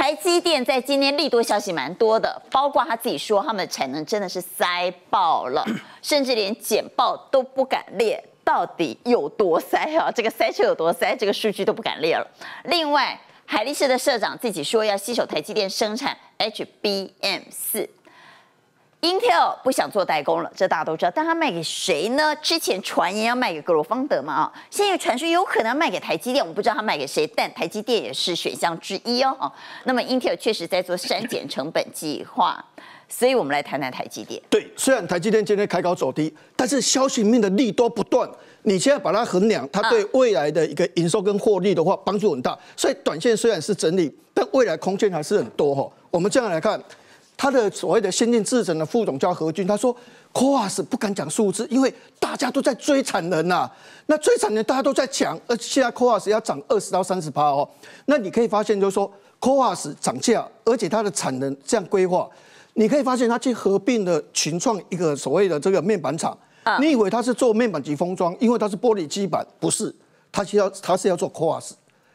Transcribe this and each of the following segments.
台积电在今天利多消息蛮多的，包括他自己说，他们的产能真的是塞爆了，甚至连简报都不敢列，到底有多塞啊？这个塞车有多塞，这个数据都不敢列了。另外，海力士的社长自己说要携手台积电生产 HBM 四。Intel 不想做代工了，这大家都知道。但他卖给谁呢？之前传言要卖给格罗方德嘛，啊，现在传说有可能卖给台积电。我们不知道他卖给谁，但台积电也是选项之一哦。那么 Intel 确实在做删减成本计划，所以我们来谈谈台积电。对，虽然台积电今天开高走低，但是消息面的利多不断。你现在把它衡量，它对未来的一个营收跟获利的话，帮助很大。所以短线虽然是整理，但未来空间还是很多哈。我们这样来看。他的所谓的先进制程的副总叫何军，他说，o a s 不敢讲数字，因为大家都在追产能呐。那追产能大家都在抢，而现在 c o a s 要涨二十到三十趴哦。那你可以发现，就是说 o a s 涨价，而且它的产能这样规划，你可以发现它去合并了群创一个所谓的这个面板厂。你以为它是做面板级封装？因为它是玻璃基板，不是，它需要它是要做 c o a s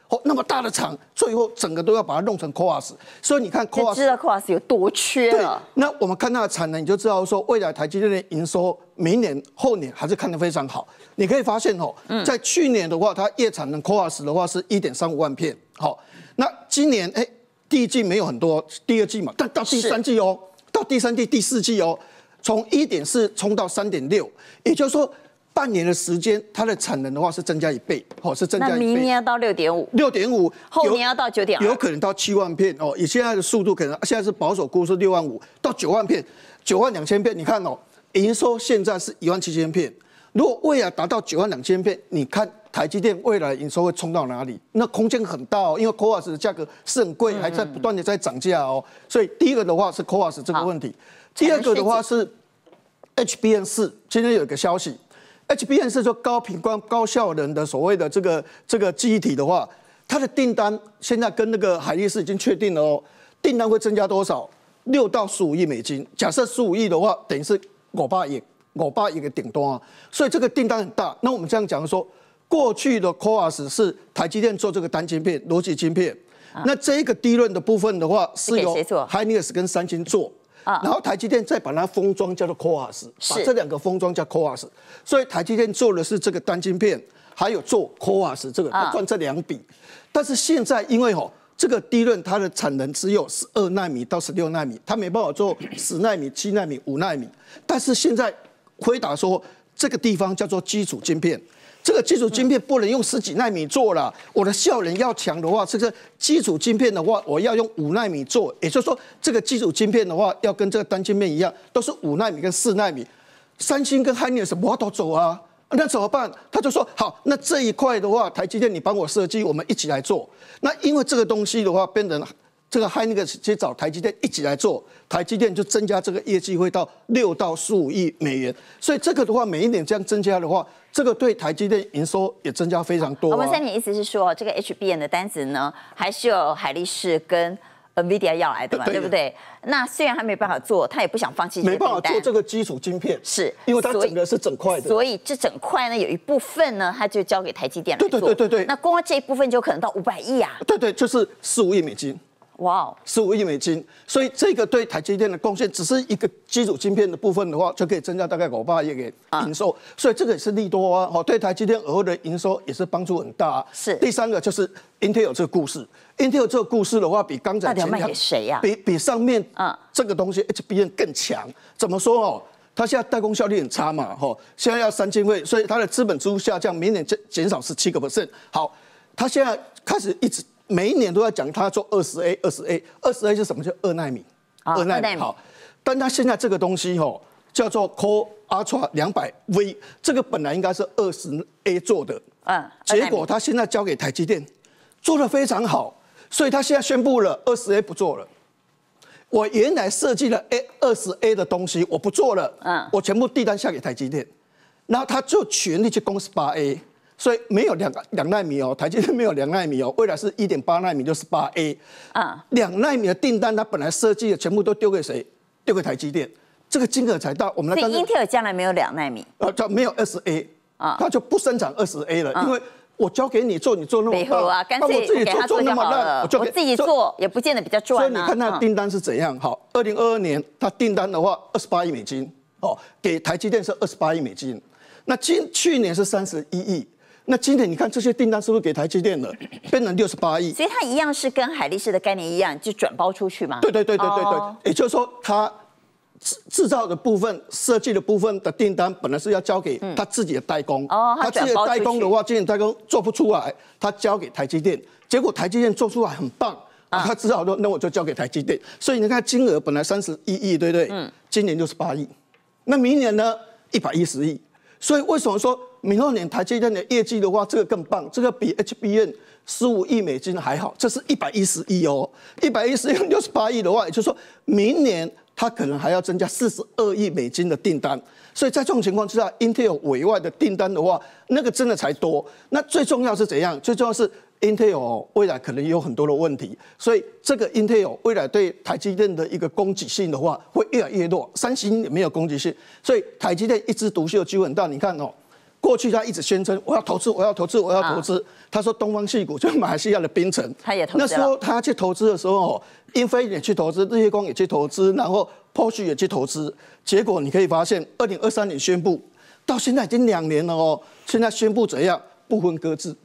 哦，那么大的厂，最后整个都要把它弄成 c o a s 所以你看 Coass 有多缺啊。那我们看它的产能，你就知道说未来台积电的营收，明年、后年还是看得非常好。你可以发现哦，在去年的话，它月产能 c o a s 的话是一点三五万片。好，那今年哎，第一季没有很多，第二季嘛，但到第三季哦，到第三季、第四季哦，从一点四冲到三点六，也就是说。半年的时间，它的产能的话是增加一倍，好是增加一倍。明年要到六点五，六点五，后年要到九点，有可能到七万片哦。以现在的速度，可能现在是保守估是六万五到九万片，九万两千片。你看哦，营收现在是一万七千片。如果未来达到九万两千片，你看台积电未来营收会冲到哪里？那空间很大哦，因为 c o a s 的价格是很贵，还在不断的在涨价哦。所以第一个的话是 c o a s 这个问题，第二个的话是 HBN 四。今天有一个消息。h b n 是说高品高高效能的所谓的这个这个记忆体的话，它的订单现在跟那个海力士已经确定了哦，订单会增加多少？六到十五亿美金。假设十五亿的话，等于是我爸也，我爸也个顶多啊。所以这个订单很大。那我们这样讲说，过去的 c o a s 是台积电做这个单晶片逻辑晶片，那这一个低润的部分的话，是由 h i Highness 跟三星做。然后台积电再把它封装叫做 c o a s 把这两个封装叫 c o a s 所以台积电做的是这个单晶片，还有做 c o a s 这个赚这两笔。但是现在因为吼，这个低润它的产能只有十二纳米到十六纳米，它没办法做十纳米、七纳米、五纳米。但是现在回答说，这个地方叫做基础晶片。这个基础晶片不能用十几纳米做了，我的效能要强的话，这个基础晶片的话，我要用五纳米做，也就是说，这个基础晶片的话，要跟这个单晶片一样，都是五纳米跟四纳米。三星跟海力士摩都走啊？那怎么办？他就说好，那这一块的话，台积电你帮我设计，我们一起来做。那因为这个东西的话，变成这个海力士去找台积电一起来做，台积电就增加这个业绩会到六到十五亿美元。所以这个的话，每一年这样增加的话。这个对台积电营收也增加非常多。我们三点意思是说，这个 HBM 的单子呢，还是有海力士跟 Nvidia 要来的嘛，对不对？那虽然他没办法做，他也不想放弃。没办法做这个基础晶片，是因为它整个是整块的，所以这整块呢，有一部分呢，他就交给台积电来做。对对对对对，那光这一部分就可能到五百亿啊。对对，就是四五亿美金。哇，十五亿美金，所以这个对台积电的贡献，只是一个基础晶片的部分的话，就可以增加大概五百亿的营收，所以这个也是利多啊，好，对台积电额外的营收也是帮助很大。是。第三个就是 Intel 这个故事，Intel 这个故事的话，比刚才前面比比上面啊这个东西 h b n 更强。怎么说哦？它现在代工效率很差嘛，哈，现在要三千万，所以它的资本支出下降，明年减减少十七个 percent。好，它现在开始一直。每一年都要讲，他做二十 A，二十 A，二十 A 是什么？叫二奈米，二奈米好。但他现在这个东西哦，叫做 Co Ultra 两百 V，这个本来应该是二十 A 做的，嗯，结果他现在交给台积电做的非常好，所以他现在宣布了二十 A 不做了。我原来设计了 A 二十 A 的东西，我不做了，嗯，我全部订单下给台积电，然后他就全力去攻十八 A。所以没有两两纳米哦，台积电没有两纳米哦，未来是一点八纳米，就是八 A 啊。两纳米的订单，它本来设计的全部都丢给谁？丢给台积电。这个金额才到我们。所以 i n t 将来没有两纳米。呃，它没有二十 A 啊，它就不生产二十 A 了，因为我交给你做，你做那么多，那我自己做做那么，烂，我交给自己做也不见得比较赚啊。所以你看它的订单是怎样？好，二零二二年它订单的话，二十八亿美金哦，给台积电是二十八亿美金，那今去年是三十一亿。那今年你看这些订单是不是给台积电了？变成六十八亿，所以它一样是跟海力士的概念一样，就转包出去嘛。对对对对对对，也就是说，它制制造的部分、设计的部分的订单本来是要交给他自己的代工，他己的代工的话，今年代工做不出来，他交给台积电，结果台积电做出来很棒，他只好说，那我就交给台积电。所以你看金额本来三十一亿，对不对？嗯，今年六十八亿，那明年呢？一百一十亿。所以为什么说？明年台积电的业绩的话，这个更棒，这个比 HBN 十五亿美金还好，这是一百一十亿哦，一百一十亿六十八亿的话，也就说明年它可能还要增加四十二亿美金的订单。所以在这种情况之下，Intel 委外的订单的话，那个真的才多。那最重要是怎样？最重要是 Intel 未来可能有很多的问题，所以这个 Intel 未来对台积电的一个攻击性的话，会越来越弱。三星也没有攻击性，所以台积电一枝独秀的机会很大。你看哦。过去他一直宣称我要投资，我要投资，我要投资。他说东方细股就是马来西亚的槟城，他也投资。那时候他去投资的时候，英飞也去投资，日月光也去投资，然后 Post 也去投资。结果你可以发现，二零二三年宣布，到现在已经两年了哦。现在宣布怎样不分割制，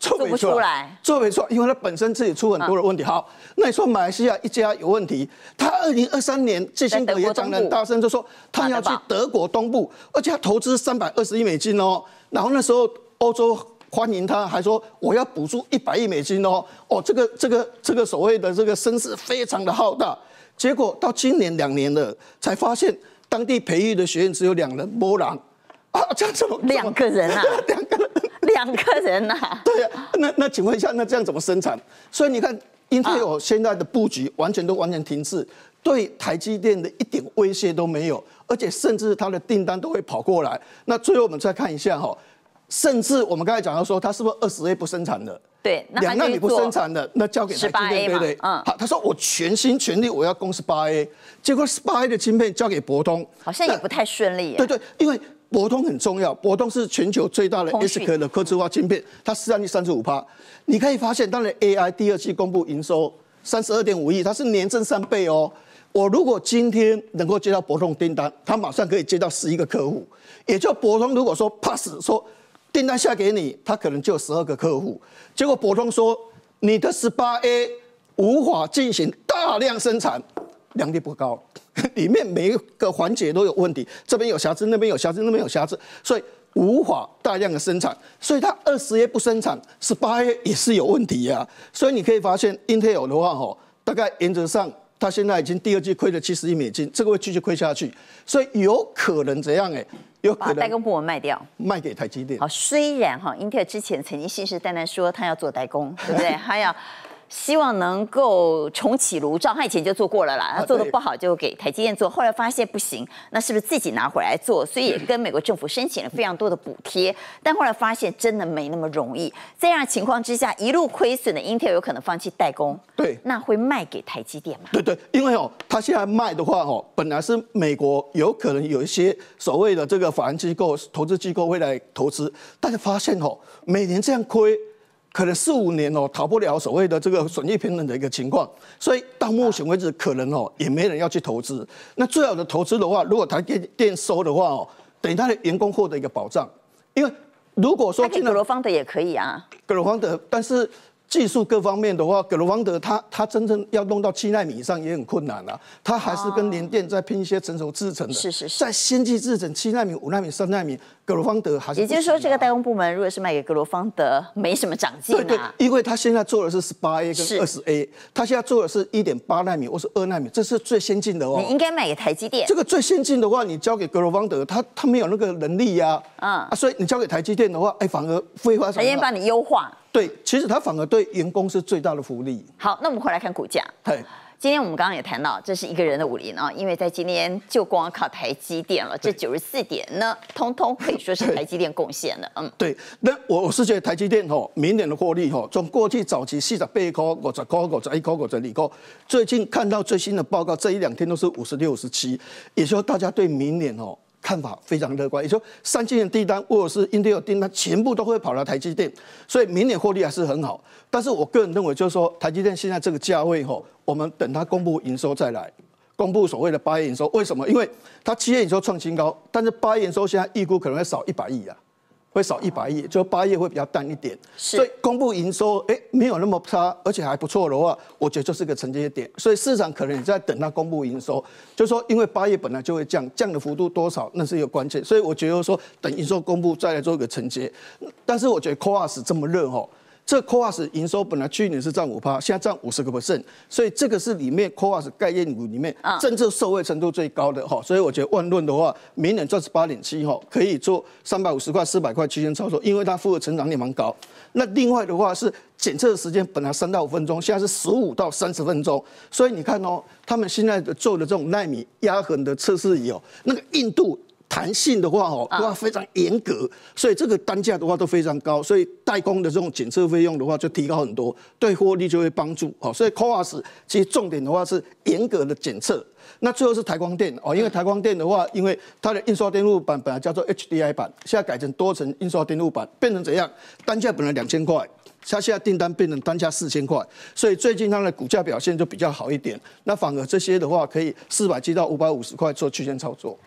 做不出来，做不出来，因为他本身自己出很多的问题。好，那你说马来西亚一家有问题，他二零二三年，吉新民也当然大声就说，他要去德国东部，而且他投资三百二十亿美金哦。然后那时候欧洲欢迎他，还说我要补助一百亿美金哦。哦，这个这个这个所谓的这个声势非常的浩大，结果到今年两年了，才发现当地培育的学院只有两人，波兰啊，这样么两个人啊，两个人。两个人呐，对呀，那那请问一下，那这样怎么生产？所以你看，英特尔现在的布局完全都完全停滞，对台积电的一点威胁都没有，而且甚至他的订单都会跑过来。那最后我们再看一下哈，甚至我们刚才讲到说，它是不是二十 A 不生产的？对，两纳米不生产的，那交给十八 A 对不对？嗯，好，他说我全心全力我要供十八 A，结果十八 A 的芯片交给博通，好像也不太顺利。对对，因为。博通很重要，博通是全球最大的 SK 的科技化芯片，它市占率三十五趴。你可以发现，当然 AI 第二季公布营收三十二点五亿，它是年增三倍哦。我如果今天能够接到博通订单，他马上可以接到十一个客户。也就博通如果说 pass 说订单下给你，他可能就十二个客户。结果博通说你的十八 A 无法进行大量生产。良率不高，里面每一个环节都有问题，这边有瑕疵，那边有瑕疵，那边有瑕疵，所以无法大量的生产，所以它二十月不生产，十八月也是有问题呀。所以你可以发现，Intel 的话大概原则上，它现在已经第二季亏了七十亿美金，这个会继续亏下去，所以有可能怎样哎，有可能把代工部门卖掉，卖给台积电。好，虽然哈，Intel 之前曾经信誓旦旦说它要做代工，对不对？它要希望能够重启炉灶，他以前就做过了啦。他做的不好就给台积电做，后来发现不行，那是不是自己拿回来做？所以也跟美国政府申请了非常多的补贴，但后来发现真的没那么容易。这样情况之下，一路亏损的 Intel 有可能放弃代工，对，那会卖给台积电吗？对对，因为哦，他现在卖的话哦，本来是美国有可能有一些所谓的这个法人机构、投资机构会来投资，但是发现哦，每年这样亏。可能四五年哦，逃不了所谓的这个损益平衡的一个情况，所以到目前为止，可能哦也没人要去投资。那最好的投资的话，如果他电电收的话哦，等于他的员工获得一个保障，因为如果说进了罗方的也可以啊，葛罗方的，但是。技术各方面的话，格罗方德他他真正要弄到七纳米以上也很困难啊，他还是跟联电在拼一些成熟制程的。是是，在先进制程七纳米、五纳米、三纳米，格罗方德好是。也就是说，这个代工部门如果是卖给格罗方德，没什么长进啊。对对，因为他现在做的是十八 A 跟二十 A，他现在做的是一点八纳米或是二纳米，这是最先进的哦。你应该卖给台积电。这个最先进的话，你交给格罗方德，他他没有那个能力呀。嗯。啊，所以你交给台积电的话，哎，反而废发少。台积电帮你优化。对，其实它反而对员工是最大的福利。好，那我们回来看股价。对，今天我们刚刚也谈到，这是一个人的武林啊，因为在今天就光靠台积电了，这九十四点呢，通通可以说是台积电贡献的。嗯，对。那我是觉得台积电哦，明年的获利哦，从过去早期四十倍高、高高、高一高高、高最近看到最新的报告，这一两天都是五十六、十七，也就是大家对明年哦。看法非常乐观，也就三星的订单或者是 i n t 特尔订单全部都会跑到台积电，所以明年获利还是很好。但是我个人认为，就是说台积电现在这个价位吼，我们等它公布营收再来，公布所谓的八月营收。为什么？因为它七月营收创新高，但是八月营收现在预估可能会少一百亿呀。会少一百亿，就八月会比较淡一点，所以公布营收，哎，没有那么差，而且还不错的话，我觉得就是个承接点，所以市场可能也在等它公布营收，就说因为八月本来就会降，降的幅度多少，那是一个关键，所以我觉得说等营收公布再来做一个承接，但是我觉得 COUS 这么热哦。这 o a s 营收本来去年是占五趴，现在占五十个 percent，所以这个是里面 o a s 概念股里面政策受惠程度最高的哈，所以我觉得万润的话，明年赚十八点七哈，可以做三百五十块、四百块区间操作，因为它复合成长率蛮高。那另外的话是检测时间本来三到五分钟，现在是十五到三十分钟，所以你看哦，他们现在做的这种纳米压痕的测试仪哦，那个硬度。弹性的话哦，都要非常严格，所以这个单价的话都非常高，所以代工的这种检测费用的话就提高很多，对获利就会帮助哦。所以 COAS 其实重点的话是严格的检测。那最后是台光电哦，因为台光电的话，因为它的印刷电路板本来叫做 HDI 板，现在改成多层印刷电路板，变成怎样？单价本来两千块，它现在订单变成单价四千块，所以最近它的股价表现就比较好一点。那反而这些的话，可以四百七到五百五十块做区间操作。